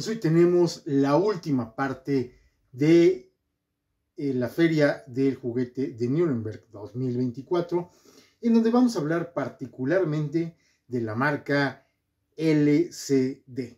Pues hoy tenemos la última parte de eh, la Feria del Juguete de Nuremberg 2024, en donde vamos a hablar particularmente de la marca LCD.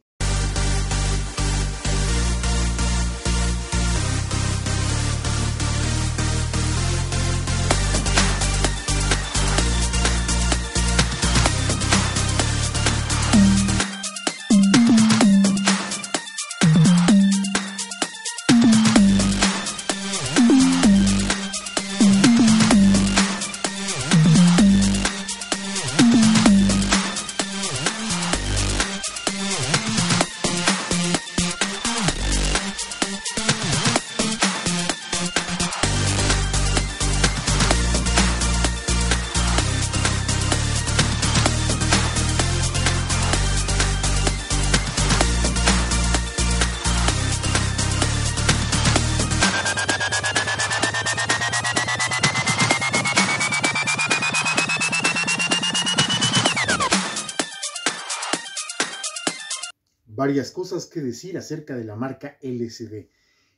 varias cosas que decir acerca de la marca LCD.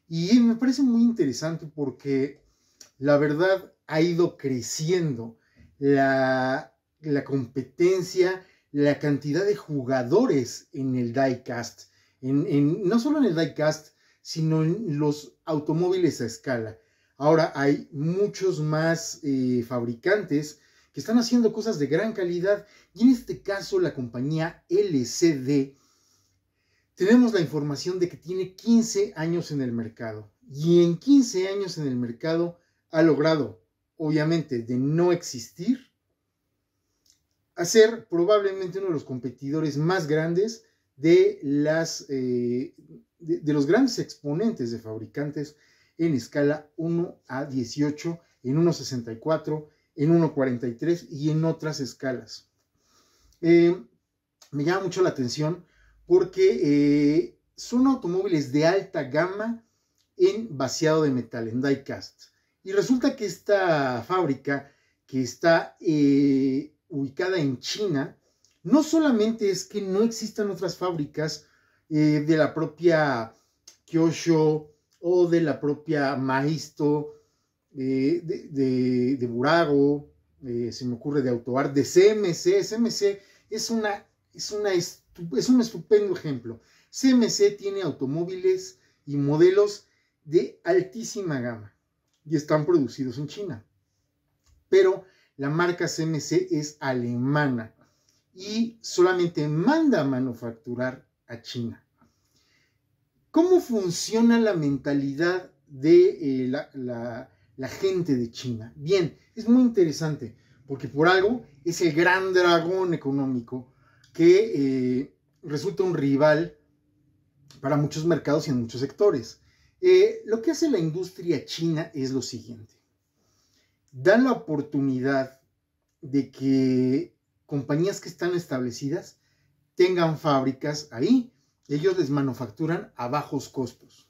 Y me parece muy interesante porque la verdad ha ido creciendo la, la competencia, la cantidad de jugadores en el diecast, en, en, no solo en el diecast, sino en los automóviles a escala. Ahora hay muchos más eh, fabricantes que están haciendo cosas de gran calidad y en este caso la compañía LCD tenemos la información de que tiene 15 años en el mercado y en 15 años en el mercado ha logrado, obviamente, de no existir, hacer probablemente uno de los competidores más grandes de, las, eh, de, los grandes exponentes de fabricantes en escala 1 a 18, en 1.64, en 1.43 y en otras escalas. Eh, me llama mucho la atención porque eh, son automóviles de alta gama en vaciado de metal, en diecast. Y resulta que esta fábrica, que está eh, ubicada en China, no solamente es que no existan otras fábricas eh, de la propia Kyosho o de la propia Maisto, de, Burago, se me ocurre de Autoar, de CMC. CMC es una, es una es un estupendo ejemplo. CMC tiene automóviles y modelos de altísima gama y están producidos en China. Pero la marca CMC es alemana y solamente manda a manufacturar a China. ¿Cómo funciona la mentalidad de eh, la gente de China? Bien, es muy interesante porque por algo es el gran dragón económico que eh, resulta un rival para muchos mercados y en muchos sectores. Eh, lo que hace la industria china es lo siguiente. Dan la oportunidad de que compañías que están establecidas tengan fábricas ahí. Ellos les manufacturan a bajos costos.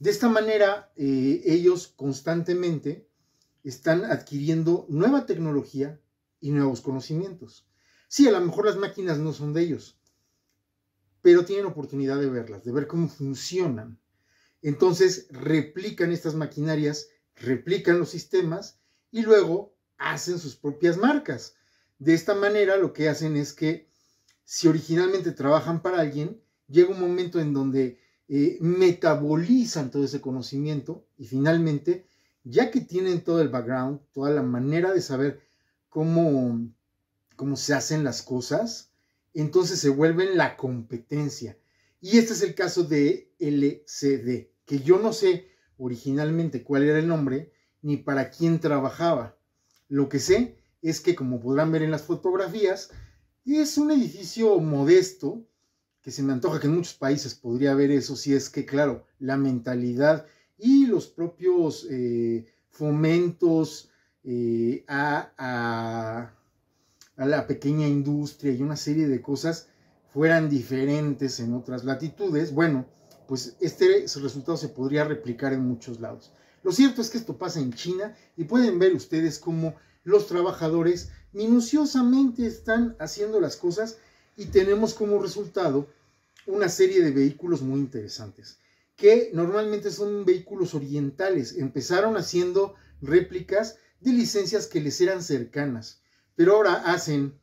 De esta manera, eh, ellos constantemente están adquiriendo nueva tecnología y nuevos conocimientos. Sí, a lo mejor las máquinas no son de ellos, pero tienen oportunidad de verlas, de ver cómo funcionan. Entonces replican estas maquinarias, replican los sistemas y luego hacen sus propias marcas. De esta manera lo que hacen es que si originalmente trabajan para alguien, llega un momento en donde eh, metabolizan todo ese conocimiento y finalmente, ya que tienen todo el background, toda la manera de saber cómo cómo se hacen las cosas, entonces se vuelven la competencia. Y este es el caso de LCD, que yo no sé originalmente cuál era el nombre ni para quién trabajaba. Lo que sé es que, como podrán ver en las fotografías, es un edificio modesto, que se me antoja que en muchos países podría haber eso, si es que, claro, la mentalidad y los propios eh, fomentos eh, a a la pequeña industria y una serie de cosas fueran diferentes en otras latitudes, bueno, pues este resultado se podría replicar en muchos lados. Lo cierto es que esto pasa en China y pueden ver ustedes cómo los trabajadores minuciosamente están haciendo las cosas y tenemos como resultado una serie de vehículos muy interesantes, que normalmente son vehículos orientales. Empezaron haciendo réplicas de licencias que les eran cercanas. Pero ahora hacen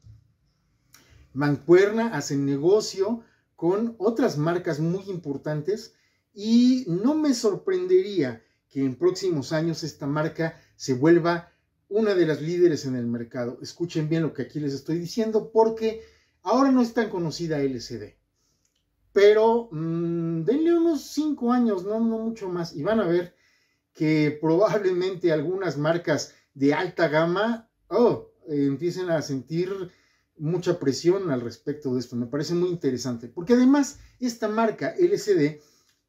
mancuerna, hacen negocio con otras marcas muy importantes y no me sorprendería que en próximos años esta marca se vuelva una de las líderes en el mercado. Escuchen bien lo que aquí les estoy diciendo porque ahora no es tan conocida LCD. Pero mm, denle unos 5 años, no, no mucho más, y van a ver que probablemente algunas marcas de alta gama, oh, eh, empiecen a sentir mucha presión al respecto de esto. Me parece muy interesante, porque además esta marca LCD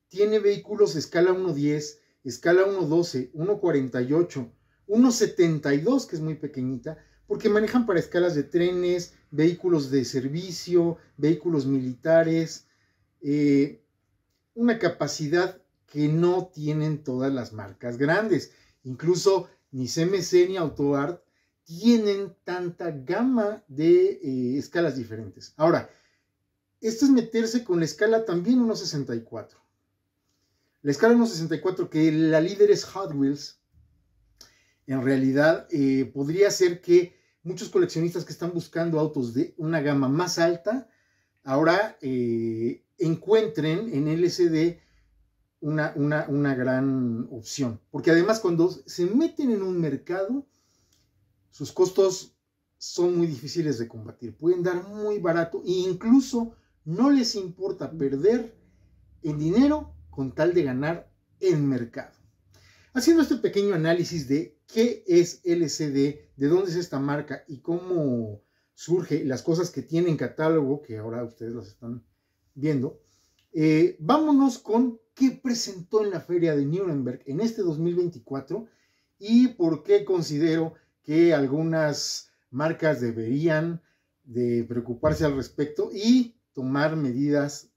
tiene vehículos escala 1.10, escala 1.12, 1.48, 1.72, que es muy pequeñita, porque manejan para escalas de trenes, vehículos de servicio, vehículos militares, eh, una capacidad que no tienen todas las marcas grandes. Incluso ni CMC ni AutoArt tienen tanta gama de eh, escalas diferentes. Ahora, esto es meterse con la escala también 1.64. La escala 1.64, que la líder es Hot Wheels, en realidad eh, podría ser que muchos coleccionistas que están buscando autos de una gama más alta, ahora eh, encuentren en LCD una, una gran opción. Porque además cuando se meten en un mercado, sus costos son muy difíciles de combatir, pueden dar muy barato e incluso no les importa perder en dinero con tal de ganar en mercado. Haciendo este pequeño análisis de qué es LCD, de dónde es esta marca y cómo surge, las cosas que tiene en catálogo, que ahora ustedes las están viendo, eh, vámonos con qué presentó en la feria de Nuremberg en este 2024 y por qué considero que algunas marcas deberían de preocuparse al respecto y tomar medidas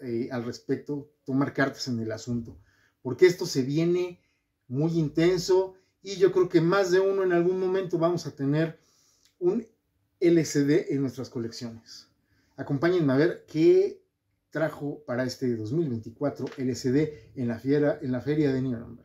eh, al respecto, tomar cartas en el asunto, porque esto se viene muy intenso y yo creo que más de uno en algún momento vamos a tener un LCD en nuestras colecciones. Acompáñenme a ver qué trajo para este 2024 LCD en la, en la feria de Nuremberg.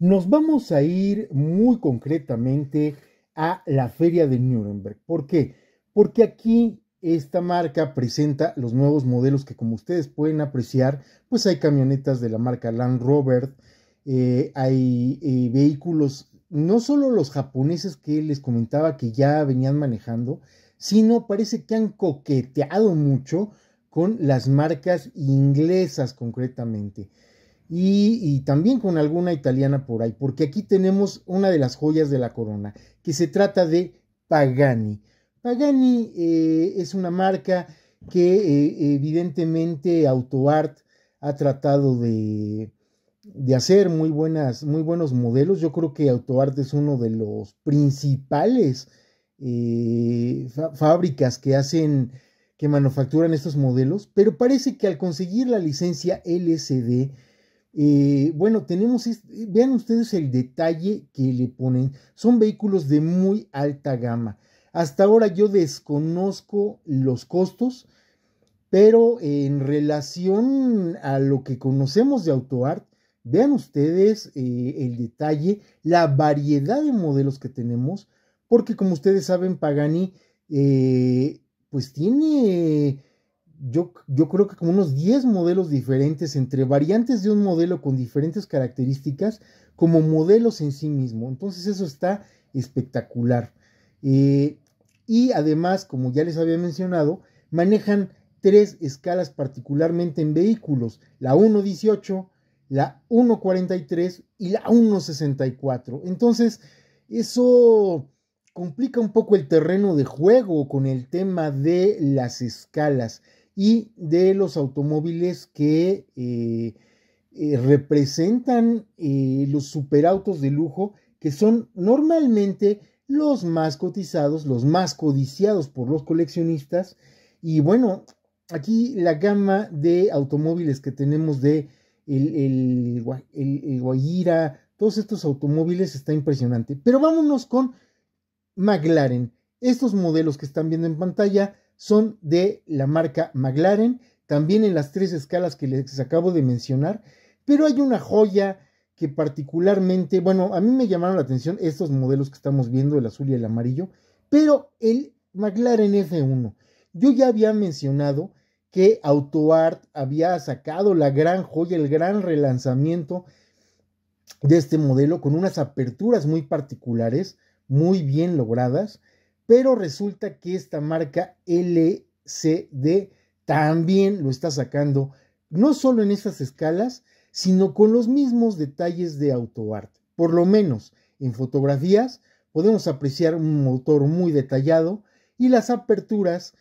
Nos vamos a ir muy concretamente a la feria de Nuremberg. ¿Por qué? Porque aquí esta marca presenta los nuevos modelos que como ustedes pueden apreciar, pues hay camionetas de la marca Land Rover, eh, hay eh, vehículos, no solo los japoneses que les comentaba que ya venían manejando, sino parece que han coqueteado mucho con las marcas inglesas concretamente y, también con alguna italiana por ahí, porque aquí tenemos una de las joyas de la corona, que se trata de Pagani. Pagani eh, es una marca que eh, evidentemente AutoArt ha tratado de, hacer muy, buenas, muy buenos modelos. Yo creo que AutoArt es uno de los principales eh, fábricas que hacen, que manufacturan estos modelos, pero parece que al conseguir la licencia LCD, eh, bueno, tenemos, vean ustedes el detalle que le ponen. Son vehículos de muy alta gama. Hasta ahora yo desconozco los costos, pero en relación a lo que conocemos de AutoArt, vean ustedes eh, el detalle, la variedad de modelos que tenemos, porque como ustedes saben, Pagani, eh, pues tiene yo, creo que como unos 10 modelos diferentes entre variantes de un modelo con diferentes características como modelos en sí mismo. Entonces eso está espectacular. Eh, y además, como ya les había mencionado, manejan tres escalas particularmente en vehículos, la 1.18, la 1.43 y la 1.64. Entonces, eso complica un poco el terreno de juego con el tema de las escalas y de los automóviles que eh, eh, representan eh, los superautos de lujo que son normalmente los más cotizados, los más codiciados por los coleccionistas. Y bueno, aquí la gama de automóviles que tenemos de el, el, todos estos automóviles está impresionante. Pero vámonos con McLaren. Estos modelos que están viendo en pantalla son de la marca McLaren, también en las tres escalas que les acabo de mencionar, pero hay una joya que particularmente, bueno, a mí me llamaron la atención estos modelos que estamos viendo, el azul y el amarillo, pero el McLaren F1. Yo ya había mencionado que AutoArt había sacado la gran joya, el gran relanzamiento de este modelo con unas aperturas muy particulares, muy bien logradas pero resulta que esta marca LCD también lo está sacando, no solo en estas escalas, sino con los mismos detalles de autoart, Por lo menos en fotografías podemos apreciar un motor muy detallado y las aperturas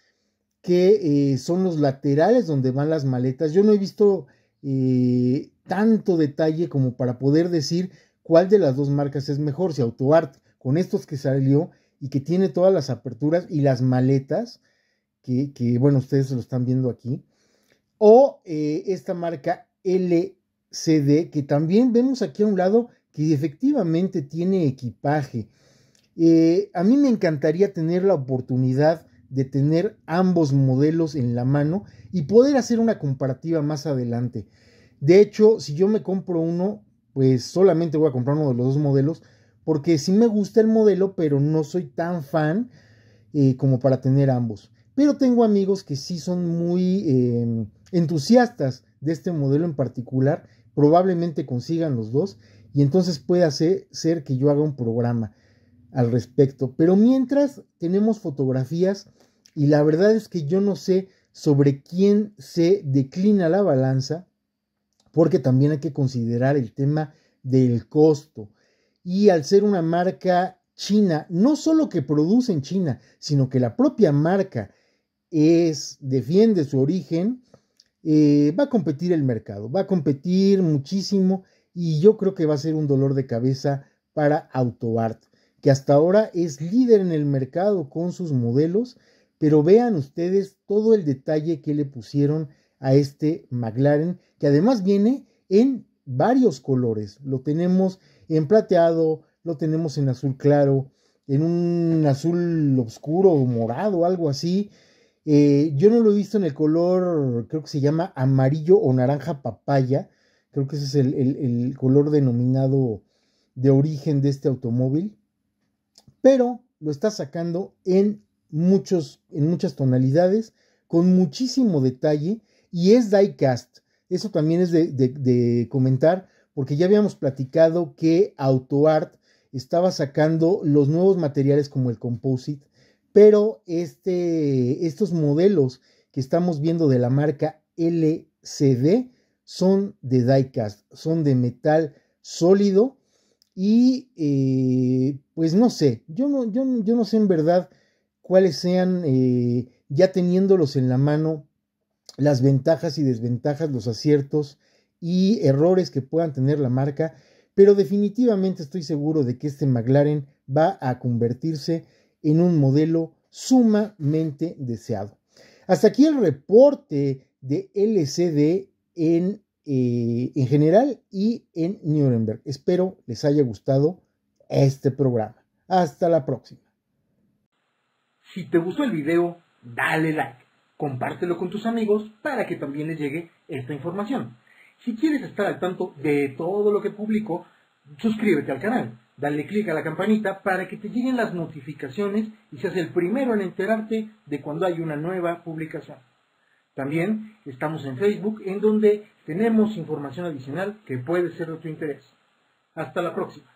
que eh, son los laterales donde van las maletas. Yo no he visto eh, tanto detalle como para poder decir cuál de las dos marcas es mejor, si Autoart con estos que salió y que tiene todas las aperturas y las maletas, que, bueno, ustedes lo están viendo aquí. O eh, esta marca LCD, que también vemos aquí a un lado que efectivamente tiene equipaje. Eh, a mí me encantaría tener la oportunidad de tener ambos modelos en la mano y poder hacer una comparativa más adelante. De hecho, si yo me compro uno, pues solamente voy a comprar uno de los dos modelos, porque sí me gusta el modelo, pero no soy tan fan eh, como para tener ambos. Pero tengo amigos que sí son muy em, entusiastas de este modelo en particular, probablemente consigan los dos y entonces puede ser que yo haga un programa al respecto. Pero mientras tenemos fotografías y la verdad es que yo no sé sobre quién se declina la balanza, porque también hay que considerar el tema del costo y al ser una marca china, no solo que produce en China, sino que la propia marca es, defiende su origen, eh, va a competir el mercado, va a competir muchísimo y yo creo que va a ser un dolor de cabeza para AutoArt, que hasta ahora es líder en el mercado con sus modelos, pero vean ustedes todo el detalle que le pusieron a este McLaren, que además viene en varios colores. Lo tenemos en plateado, lo tenemos en azul claro, en un azul oscuro o morado, algo así. Eh, yo no lo he visto en el color, creo que se llama amarillo o naranja papaya. Creo que ese es el, color denominado de origen de este automóvil. Pero lo está sacando en, muchos, en muchas tonalidades, con muchísimo detalle. Y es diecast. Eso también es de, comentar, porque ya habíamos platicado que AutoArt estaba sacando los nuevos materiales como el composite, pero este, estos modelos que estamos viendo de la marca LCD son de diecast, son de metal sólido y eh, pues no sé, yo no, yo, no sé en verdad cuáles sean eh, ya teniéndolos en la mano las ventajas y desventajas, los aciertos y errores que puedan tener la marca, pero definitivamente estoy seguro de que este McLaren va a convertirse en un modelo sumamente deseado. Hasta aquí el reporte de LCD en, eh, en general y en Nuremberg. Espero les haya gustado este programa. Hasta la próxima. Si te gustó el video, dale like compártelo con tus amigos para que también les llegue esta información. Si quieres estar al tanto de todo lo que publico, suscríbete al canal, dale clic a la campanita para que te lleguen las notificaciones y seas el primero en enterarte de cuando hay una nueva publicación. También estamos en Facebook en donde tenemos información adicional que puede ser de tu interés. Hasta la próxima.